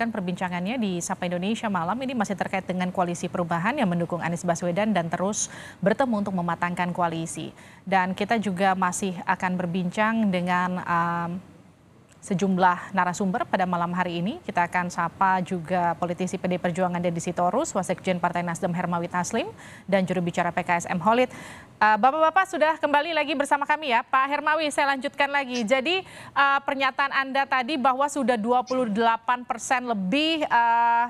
lanjutkan perbincangannya di Sapa Indonesia malam ini masih terkait dengan koalisi perubahan yang mendukung Anies Baswedan dan terus bertemu untuk mematangkan koalisi. Dan kita juga masih akan berbincang dengan um, sejumlah narasumber pada malam hari ini. Kita akan sapa juga politisi PD Perjuangan Deddy Sitorus, Wasekjen Partai Nasdem Hermawi Taslim, dan juru bicara PKS M. Holid. Eh, Bapak-bapak sudah kembali lagi bersama kami ya. Pak Hermawi, saya lanjutkan lagi. Jadi eh, pernyataan Anda tadi bahwa sudah 28 persen lebih eh,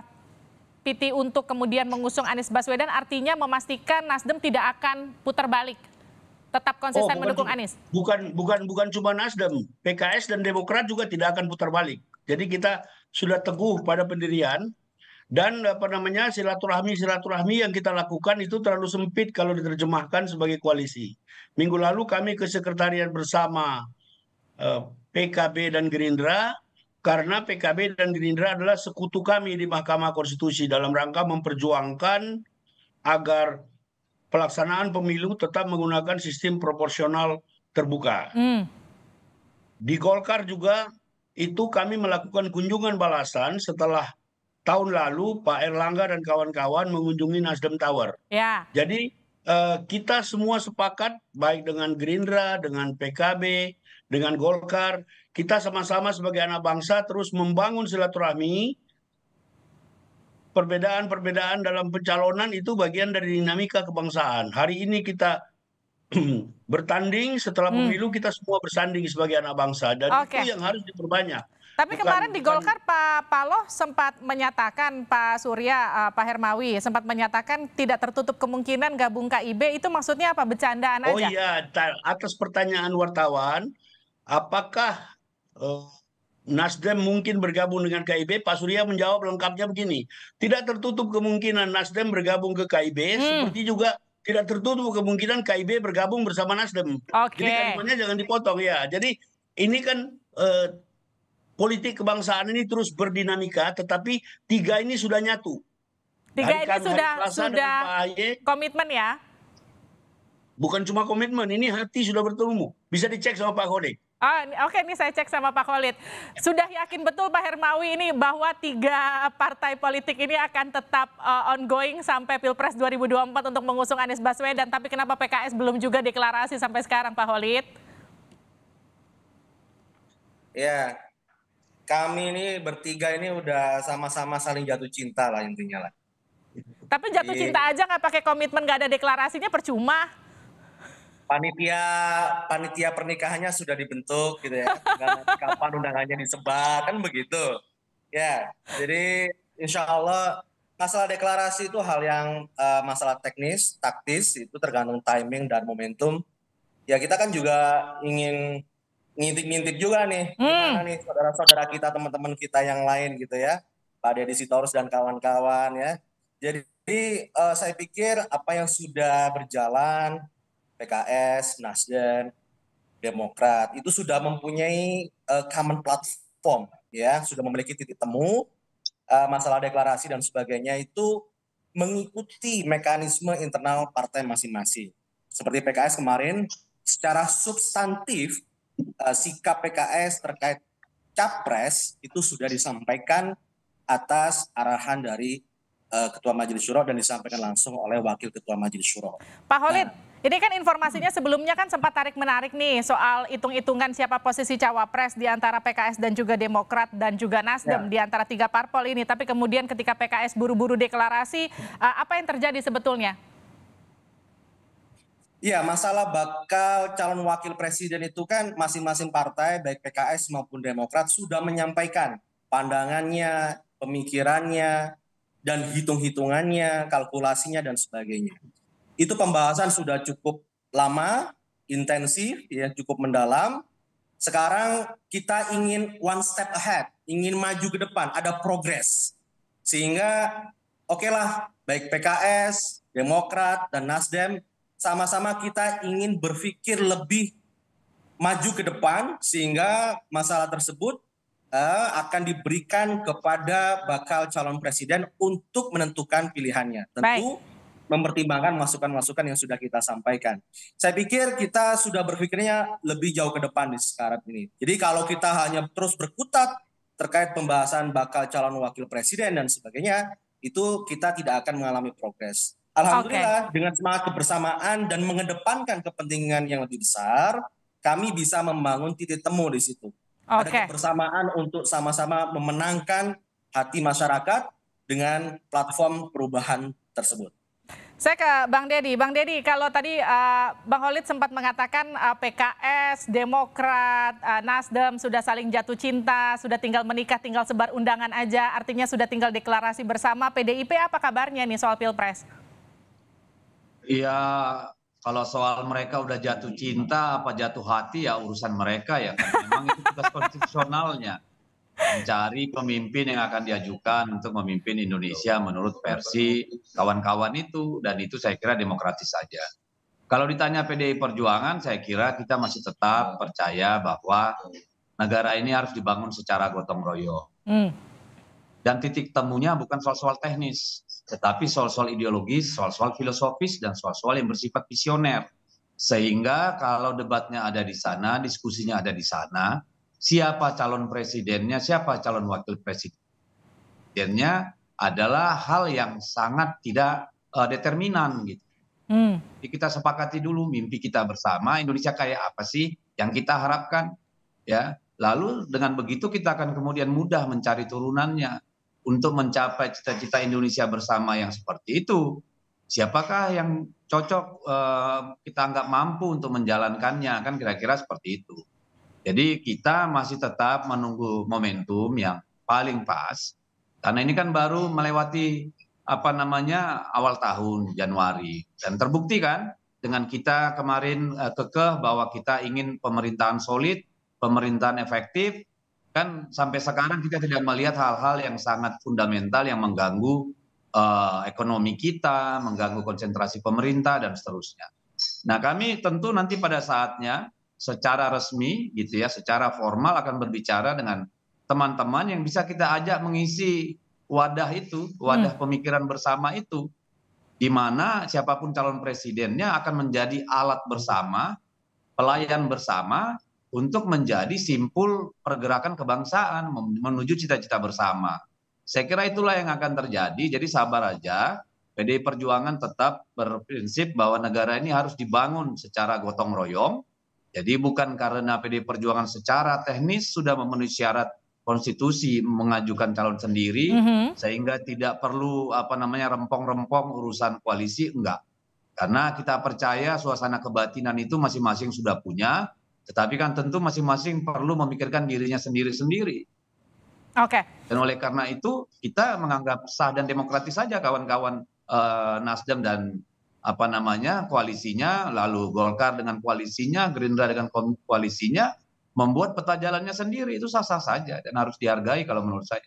PT untuk kemudian mengusung Anies Baswedan artinya memastikan Nasdem tidak akan putar balik Tetap konsisten oh, mendukung Anies. Bukan bukan bukan cuma Nasdem, PKS dan Demokrat juga tidak akan putar balik. Jadi kita sudah teguh pada pendirian dan apa namanya silaturahmi silaturahmi yang kita lakukan itu terlalu sempit kalau diterjemahkan sebagai koalisi. Minggu lalu kami ke sekretariat bersama eh, PKB dan Gerindra karena PKB dan Gerindra adalah sekutu kami di Mahkamah Konstitusi dalam rangka memperjuangkan agar pelaksanaan pemilu tetap menggunakan sistem proporsional terbuka. Hmm. Di Golkar juga itu kami melakukan kunjungan balasan setelah tahun lalu Pak Erlangga dan kawan-kawan mengunjungi Nasdem Tower. Ya. Jadi eh, kita semua sepakat baik dengan Gerindra, dengan PKB, dengan Golkar, kita sama-sama sebagai anak bangsa terus membangun silaturahmi perbedaan-perbedaan dalam pencalonan itu bagian dari dinamika kebangsaan. Hari ini kita bertanding setelah hmm. pemilu hmm. kita semua bersanding sebagai anak bangsa dan okay. itu yang harus diperbanyak. Tapi bukan, kemarin di Golkar bukan... Pak Paloh sempat menyatakan Pak Surya, eh, Pak Hermawi sempat menyatakan tidak tertutup kemungkinan gabung KIB itu maksudnya apa bercandaan oh aja? Oh iya, atas pertanyaan wartawan apakah uh, Nasdem mungkin bergabung dengan KIB, Pak Surya menjawab lengkapnya begini. Tidak tertutup kemungkinan Nasdem bergabung ke KIB, hmm. seperti juga tidak tertutup kemungkinan KIB bergabung bersama Nasdem. Okay. Jadi kalimatnya jangan dipotong ya. Jadi ini kan eh, politik kebangsaan ini terus berdinamika, tetapi tiga ini sudah nyatu. Tiga ini kan, sudah sudah komitmen ya. Bukan cuma komitmen, ini hati sudah bertemu. Bisa dicek sama Pak Kode. Ah, Oke, okay, ini saya cek sama Pak Khalid. Sudah yakin betul Pak Hermawi ini bahwa tiga partai politik ini akan tetap uh, ongoing sampai Pilpres 2024 untuk mengusung Anies Baswedan. Tapi kenapa PKS belum juga deklarasi sampai sekarang, Pak Khalid? Ya, kami ini bertiga ini udah sama-sama saling jatuh cinta lah intinya lah. Tapi jatuh iya. cinta aja nggak pakai komitmen, nggak ada deklarasinya percuma panitia panitia pernikahannya sudah dibentuk gitu ya. kapan undangannya disebar kan begitu. Ya, jadi insya Allah masalah deklarasi itu hal yang uh, masalah teknis, taktis itu tergantung timing dan momentum. Ya kita kan juga ingin ngintip-ngintip juga nih, hmm. nih saudara-saudara kita, teman-teman kita yang lain gitu ya, Pak Deddy Sitorus dan kawan-kawan ya. Jadi uh, saya pikir apa yang sudah berjalan PKS, Nasdem, Demokrat itu sudah mempunyai uh, common platform ya, sudah memiliki titik temu uh, masalah deklarasi dan sebagainya itu mengikuti mekanisme internal partai masing-masing. Seperti PKS kemarin secara substantif uh, sikap PKS terkait capres itu sudah disampaikan atas arahan dari Ketua Majelis Syuro dan disampaikan langsung oleh Wakil Ketua Majelis Syuro. Pak Holid, nah, ini kan informasinya sebelumnya kan sempat tarik menarik nih soal hitung-hitungan siapa posisi cawapres di antara PKS dan juga Demokrat dan juga Nasdem ya. di antara tiga parpol ini. Tapi kemudian ketika PKS buru-buru deklarasi, eh, apa yang terjadi sebetulnya? Iya, masalah bakal calon wakil presiden itu kan masing-masing partai baik PKS maupun Demokrat sudah menyampaikan pandangannya, pemikirannya, dan hitung-hitungannya, kalkulasinya dan sebagainya itu pembahasan sudah cukup lama, intensif, ya cukup mendalam. Sekarang kita ingin one step ahead, ingin maju ke depan, ada progres. Sehingga oke okay lah, baik PKS, Demokrat, dan Nasdem, sama-sama kita ingin berpikir lebih maju ke depan sehingga masalah tersebut uh, akan diberikan kepada bakal calon presiden untuk menentukan pilihannya. Tentu Baik mempertimbangkan masukan-masukan yang sudah kita sampaikan. Saya pikir kita sudah berpikirnya lebih jauh ke depan di sekarang ini. Jadi kalau kita hanya terus berkutat terkait pembahasan bakal calon wakil presiden dan sebagainya, itu kita tidak akan mengalami progres. Alhamdulillah okay. dengan semangat kebersamaan dan mengedepankan kepentingan yang lebih besar, kami bisa membangun titik temu di situ. Okay. Ada kebersamaan untuk sama-sama memenangkan hati masyarakat dengan platform perubahan tersebut. Saya ke Bang Deddy. Bang Deddy, kalau tadi uh, Bang Holid sempat mengatakan uh, eh, PKS, Demokrat, uh, Nasdem sudah saling jatuh cinta, sudah tinggal menikah, tinggal sebar undangan aja, artinya sudah tinggal deklarasi bersama. PDIP apa kabarnya nih soal Pilpres? Iya, kalau soal mereka udah jatuh cinta apa jatuh hati ya urusan mereka ya. Kan memang itu tugas konstitusionalnya mencari pemimpin yang akan diajukan untuk memimpin Indonesia menurut versi kawan-kawan itu dan itu saya kira demokratis saja. Kalau ditanya PDI Perjuangan, saya kira kita masih tetap percaya bahwa negara ini harus dibangun secara gotong royong. Hmm. Dan titik temunya bukan soal-soal teknis, tetapi soal-soal ideologis, soal-soal filosofis, dan soal-soal yang bersifat visioner. Sehingga kalau debatnya ada di sana, diskusinya ada di sana, siapa calon presidennya, siapa calon wakil presidennya adalah hal yang sangat tidak uh, determinan gitu. Hmm. kita sepakati dulu mimpi kita bersama Indonesia kayak apa sih yang kita harapkan ya. Lalu dengan begitu kita akan kemudian mudah mencari turunannya untuk mencapai cita-cita Indonesia bersama yang seperti itu. Siapakah yang cocok uh, kita anggap mampu untuk menjalankannya kan kira-kira seperti itu jadi kita masih tetap menunggu momentum yang paling pas karena ini kan baru melewati apa namanya awal tahun Januari dan terbukti kan dengan kita kemarin eh, kekeh bahwa kita ingin pemerintahan solid, pemerintahan efektif kan sampai sekarang kita tidak melihat hal-hal yang sangat fundamental yang mengganggu uh, ekonomi kita, mengganggu konsentrasi pemerintah dan seterusnya. Nah, kami tentu nanti pada saatnya secara resmi gitu ya, secara formal akan berbicara dengan teman-teman yang bisa kita ajak mengisi wadah itu, wadah hmm. pemikiran bersama itu di mana siapapun calon presidennya akan menjadi alat bersama, pelayan bersama untuk menjadi simpul pergerakan kebangsaan menuju cita-cita bersama. Saya kira itulah yang akan terjadi. Jadi sabar aja. PDI Perjuangan tetap berprinsip bahwa negara ini harus dibangun secara gotong royong jadi bukan karena PD Perjuangan secara teknis sudah memenuhi syarat konstitusi mengajukan calon sendiri mm -hmm. sehingga tidak perlu apa namanya rempong-rempong urusan koalisi enggak. Karena kita percaya suasana kebatinan itu masing-masing sudah punya, tetapi kan tentu masing-masing perlu memikirkan dirinya sendiri-sendiri. Oke. Okay. Dan oleh karena itu kita menganggap sah dan demokratis saja kawan-kawan eh, Nasdem dan apa namanya koalisinya lalu Golkar dengan koalisinya Gerindra dengan koalisinya membuat peta jalannya sendiri itu sah sah saja dan harus dihargai kalau menurut saya.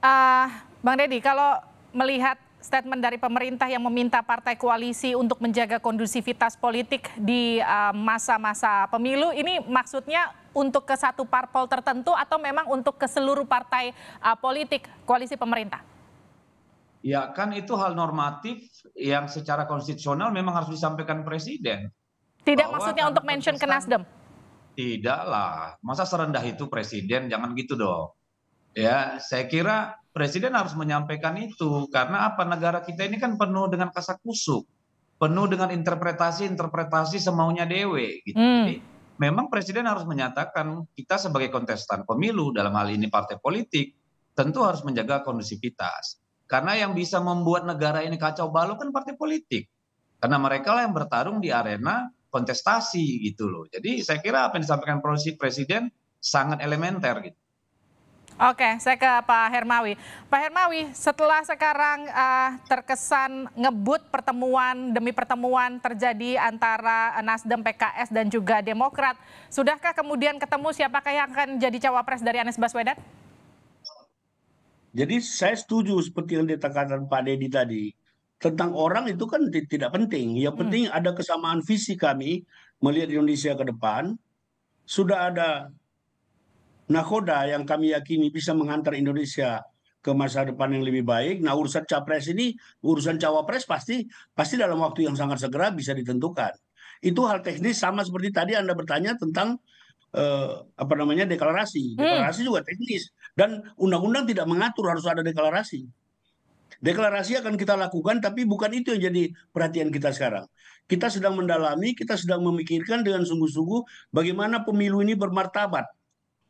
Uh, Bang Deddy kalau melihat statement dari pemerintah yang meminta partai koalisi untuk menjaga kondusivitas politik di ah, masa-masa uh, pemilu ini maksudnya untuk ke satu parpol tertentu atau memang untuk ke seluruh partai uh, politik koalisi pemerintah? Ya kan itu hal normatif yang secara konstitusional memang harus disampaikan presiden. Tidak Bahwa maksudnya untuk mention ke Nasdem? Tidaklah, masa serendah itu presiden, jangan gitu dong. Ya, saya kira presiden harus menyampaikan itu karena apa negara kita ini kan penuh dengan kasak kusuk, penuh dengan interpretasi-interpretasi semaunya dewe gitu. Hmm. Jadi memang presiden harus menyatakan kita sebagai kontestan pemilu dalam hal ini partai politik tentu harus menjaga kondusivitas karena yang bisa membuat negara ini kacau balau kan partai politik. Karena mereka lah yang bertarung di arena kontestasi gitu loh. Jadi saya kira apa yang disampaikan Presiden sangat elementer gitu. Oke, saya ke Pak Hermawi. Pak Hermawi, setelah sekarang uh, terkesan ngebut pertemuan demi pertemuan terjadi antara eh, Nasdem, PKS dan juga Demokrat, sudahkah kemudian ketemu siapakah yang akan jadi cawapres dari Anies Baswedan? jadi saya setuju seperti yang ditekankan pak deddy tadi tentang orang itu kan tidak penting yang hmm. penting ada kesamaan visi kami melihat Indonesia ke depan sudah ada nakoda yang kami yakini bisa mengantar Indonesia ke masa depan yang lebih baik. Nah urusan capres ini, urusan cawapres pasti pasti dalam waktu yang sangat segera bisa ditentukan. Itu hal teknis sama seperti tadi Anda bertanya tentang eh, apa namanya deklarasi. Hmm. Deklarasi hmm. juga teknis. Dan undang-undang tidak mengatur harus ada deklarasi. Deklarasi akan kita lakukan, tapi bukan itu yang jadi perhatian kita sekarang. Kita sedang mendalami, kita sedang memikirkan dengan sungguh-sungguh bagaimana pemilu ini bermartabat.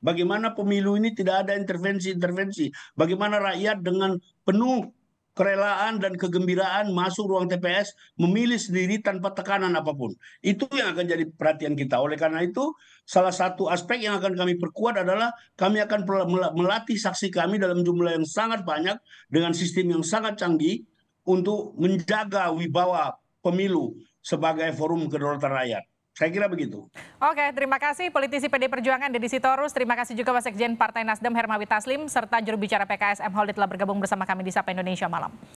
Bagaimana pemilu ini tidak ada intervensi-intervensi. Bagaimana rakyat dengan penuh kerelaan dan kegembiraan masuk ruang TPS memilih sendiri tanpa tekanan apapun. Itu yang akan jadi perhatian kita. Oleh karena itu, salah satu aspek yang akan kami perkuat adalah kami akan melatih saksi kami dalam jumlah yang sangat banyak dengan sistem yang sangat canggih untuk menjaga wibawa pemilu sebagai forum kedaulatan rakyat. Saya kira begitu. Oke, terima kasih politisi PD Perjuangan Deddy Sitorus, terima kasih juga Wasekjen Partai Nasdem Hermawi Taslim, serta juru bicara PKS M. Holid telah bergabung bersama kami di Sapa Indonesia Malam.